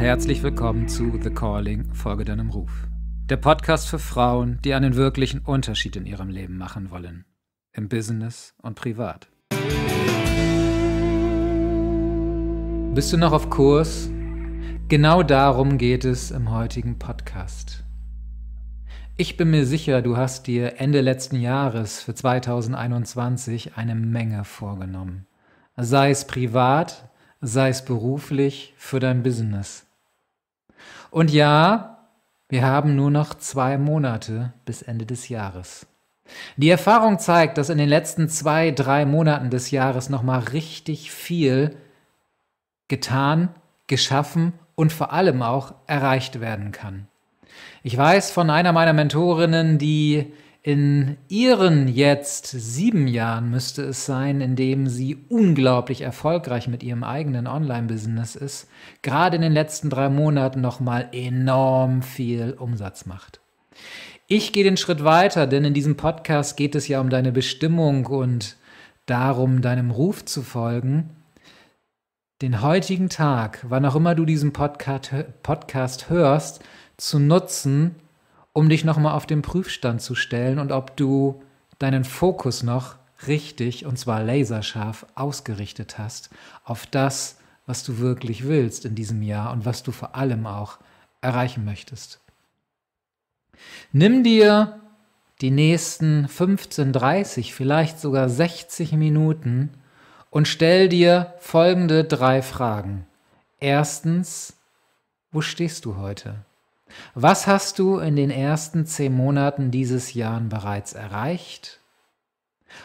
herzlich willkommen zu The Calling, Folge deinem Ruf. Der Podcast für Frauen, die einen wirklichen Unterschied in ihrem Leben machen wollen. Im Business und privat. Bist du noch auf Kurs? Genau darum geht es im heutigen Podcast. Ich bin mir sicher, du hast dir Ende letzten Jahres für 2021 eine Menge vorgenommen. Sei es privat, sei es beruflich, für dein Business. Und ja, wir haben nur noch zwei Monate bis Ende des Jahres. Die Erfahrung zeigt, dass in den letzten zwei, drei Monaten des Jahres nochmal richtig viel getan, geschaffen und vor allem auch erreicht werden kann. Ich weiß von einer meiner Mentorinnen, die in ihren jetzt sieben Jahren müsste es sein, in dem sie unglaublich erfolgreich mit ihrem eigenen Online-Business ist, gerade in den letzten drei Monaten nochmal enorm viel Umsatz macht. Ich gehe den Schritt weiter, denn in diesem Podcast geht es ja um deine Bestimmung und darum, deinem Ruf zu folgen. Den heutigen Tag, wann auch immer du diesen Podcast, hörst, zu nutzen, um dich nochmal auf den Prüfstand zu stellen und ob du deinen Fokus noch richtig und zwar laserscharf ausgerichtet hast auf das, was du wirklich willst in diesem Jahr und was du vor allem auch erreichen möchtest. Nimm dir die nächsten 15, 30, vielleicht sogar 60 Minuten und stell dir folgende drei Fragen. Erstens, wo stehst du heute? Was hast du in den ersten zehn Monaten dieses Jahres bereits erreicht?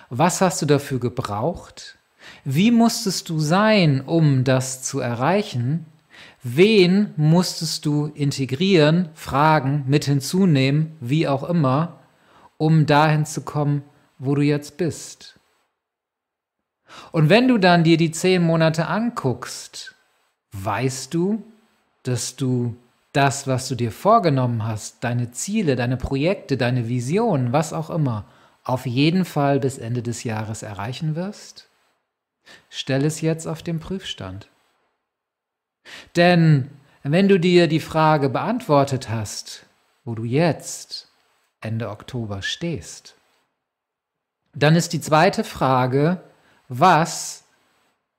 Was hast du dafür gebraucht? Wie musstest du sein, um das zu erreichen? Wen musstest du integrieren, fragen, mit hinzunehmen, wie auch immer, um dahin zu kommen, wo du jetzt bist? Und wenn du dann dir die zehn Monate anguckst, weißt du, dass du das, was du dir vorgenommen hast, deine Ziele, deine Projekte, deine Visionen, was auch immer, auf jeden Fall bis Ende des Jahres erreichen wirst? Stell es jetzt auf den Prüfstand. Denn wenn du dir die Frage beantwortet hast, wo du jetzt Ende Oktober stehst, dann ist die zweite Frage, was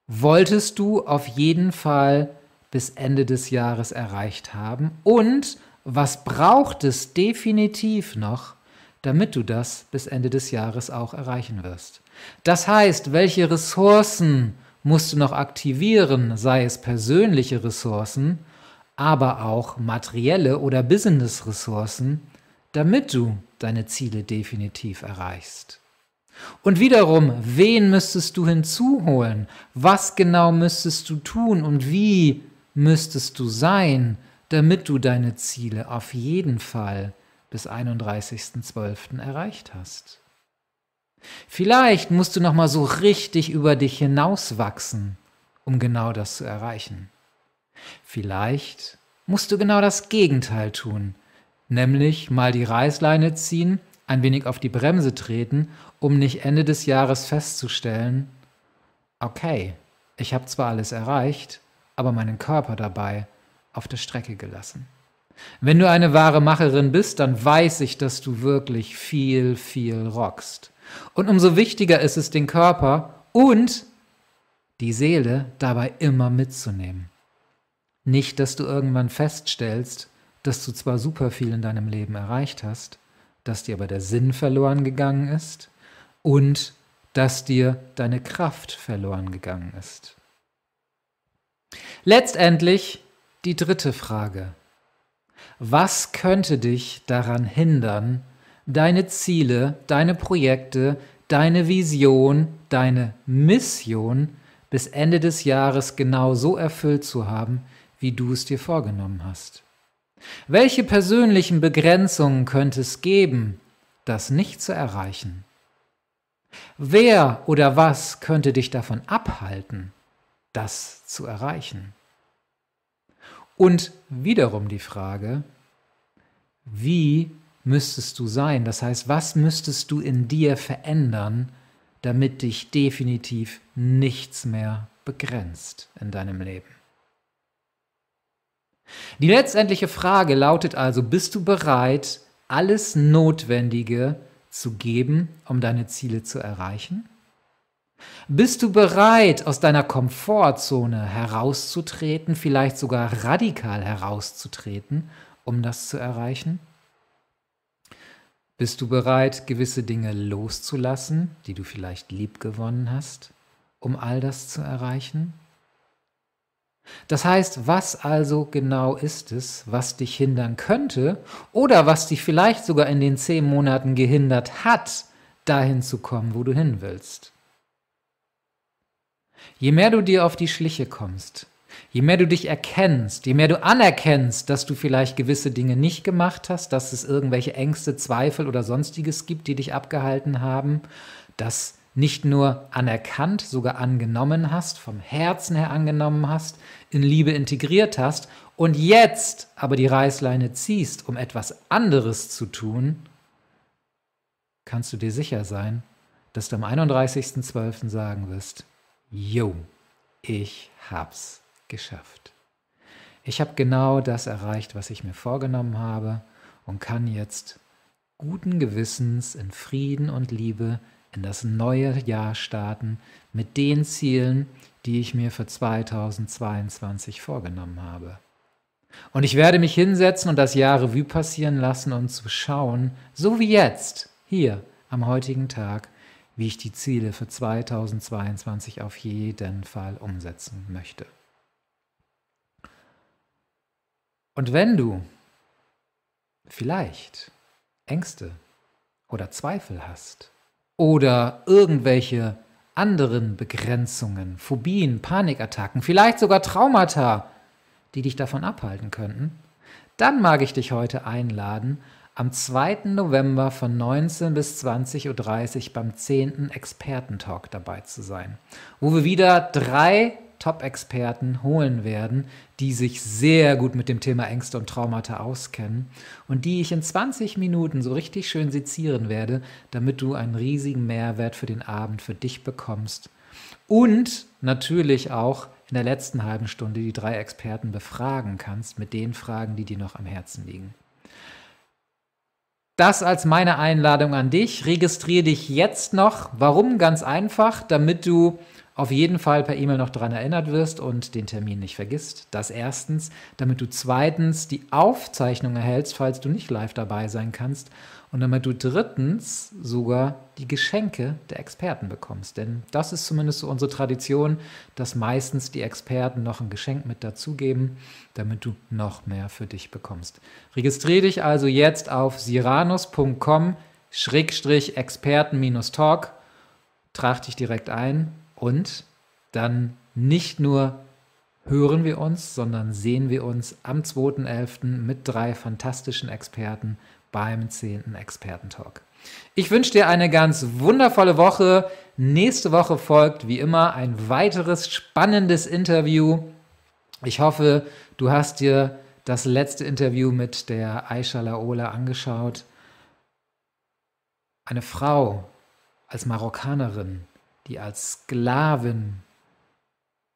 wolltest du auf jeden Fall erreichen? bis Ende des Jahres erreicht haben? Und was braucht es definitiv noch, damit du das bis Ende des Jahres auch erreichen wirst? Das heißt, welche Ressourcen musst du noch aktivieren, sei es persönliche Ressourcen, aber auch materielle oder Business-Ressourcen, damit du deine Ziele definitiv erreichst. Und wiederum, wen müsstest du hinzuholen? Was genau müsstest du tun und wie müsstest du sein, damit du deine Ziele auf jeden Fall bis 31.12. erreicht hast. Vielleicht musst du noch mal so richtig über dich hinauswachsen, um genau das zu erreichen. Vielleicht musst du genau das Gegenteil tun, nämlich mal die Reißleine ziehen, ein wenig auf die Bremse treten, um nicht Ende des Jahres festzustellen, okay, ich habe zwar alles erreicht, aber meinen Körper dabei auf der Strecke gelassen. Wenn du eine wahre Macherin bist, dann weiß ich, dass du wirklich viel, viel rockst. Und umso wichtiger ist es, den Körper und die Seele dabei immer mitzunehmen. Nicht, dass du irgendwann feststellst, dass du zwar super viel in deinem Leben erreicht hast, dass dir aber der Sinn verloren gegangen ist und dass dir deine Kraft verloren gegangen ist. Letztendlich die dritte Frage. Was könnte dich daran hindern, deine Ziele, deine Projekte, deine Vision, deine Mission bis Ende des Jahres genau so erfüllt zu haben, wie du es dir vorgenommen hast? Welche persönlichen Begrenzungen könnte es geben, das nicht zu erreichen? Wer oder was könnte dich davon abhalten? das zu erreichen? Und wiederum die Frage, wie müsstest du sein? Das heißt, was müsstest du in dir verändern, damit dich definitiv nichts mehr begrenzt in deinem Leben? Die letztendliche Frage lautet also, bist du bereit, alles Notwendige zu geben, um deine Ziele zu erreichen? Bist du bereit, aus deiner Komfortzone herauszutreten, vielleicht sogar radikal herauszutreten, um das zu erreichen? Bist du bereit, gewisse Dinge loszulassen, die du vielleicht liebgewonnen hast, um all das zu erreichen? Das heißt, was also genau ist es, was dich hindern könnte oder was dich vielleicht sogar in den zehn Monaten gehindert hat, dahin zu kommen, wo du hin willst? Je mehr du dir auf die Schliche kommst, je mehr du dich erkennst, je mehr du anerkennst, dass du vielleicht gewisse Dinge nicht gemacht hast, dass es irgendwelche Ängste, Zweifel oder sonstiges gibt, die dich abgehalten haben, das nicht nur anerkannt, sogar angenommen hast, vom Herzen her angenommen hast, in Liebe integriert hast und jetzt aber die Reißleine ziehst, um etwas anderes zu tun, kannst du dir sicher sein, dass du am 31.12. sagen wirst, Jo, ich hab's geschafft. Ich habe genau das erreicht, was ich mir vorgenommen habe und kann jetzt guten Gewissens in Frieden und Liebe in das neue Jahr starten mit den Zielen, die ich mir für 2022 vorgenommen habe. Und ich werde mich hinsetzen und das Jahr Revue passieren lassen, um zu schauen, so wie jetzt, hier am heutigen Tag, wie ich die Ziele für 2022 auf jeden Fall umsetzen möchte. Und wenn du vielleicht Ängste oder Zweifel hast oder irgendwelche anderen Begrenzungen, Phobien, Panikattacken, vielleicht sogar Traumata, die dich davon abhalten könnten, dann mag ich dich heute einladen, am 2. November von 19 bis 20.30 Uhr beim 10. Expertentalk dabei zu sein, wo wir wieder drei Top-Experten holen werden, die sich sehr gut mit dem Thema Ängste und Traumata auskennen und die ich in 20 Minuten so richtig schön sezieren werde, damit du einen riesigen Mehrwert für den Abend für dich bekommst. Und natürlich auch in der letzten halben Stunde die drei Experten befragen kannst mit den Fragen, die dir noch am Herzen liegen. Das als meine Einladung an dich. Registriere dich jetzt noch. Warum? Ganz einfach, damit du auf jeden Fall per E-Mail noch daran erinnert wirst und den Termin nicht vergisst. Das erstens, damit du zweitens die Aufzeichnung erhältst, falls du nicht live dabei sein kannst. Und damit du drittens sogar die Geschenke der Experten bekommst. Denn das ist zumindest so unsere Tradition, dass meistens die Experten noch ein Geschenk mit dazugeben, damit du noch mehr für dich bekommst. Registriere dich also jetzt auf siranus.com-experten-talk. Trag dich direkt ein und dann nicht nur hören wir uns, sondern sehen wir uns am 2.11. mit drei fantastischen Experten beim 10. Expertentalk. Ich wünsche dir eine ganz wundervolle Woche. Nächste Woche folgt wie immer ein weiteres spannendes Interview. Ich hoffe, du hast dir das letzte Interview mit der Aisha Laola angeschaut. Eine Frau als Marokkanerin die als Sklavin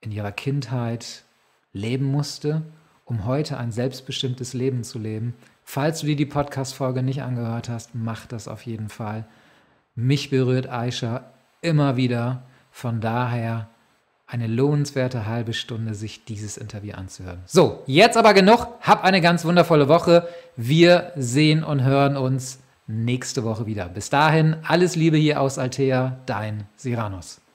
in ihrer Kindheit leben musste, um heute ein selbstbestimmtes Leben zu leben. Falls du dir die Podcast-Folge nicht angehört hast, mach das auf jeden Fall. Mich berührt Aisha immer wieder. Von daher eine lohnenswerte halbe Stunde, sich dieses Interview anzuhören. So, jetzt aber genug. Hab eine ganz wundervolle Woche. Wir sehen und hören uns nächste Woche wieder. Bis dahin, alles Liebe hier aus Altea, dein Siranus.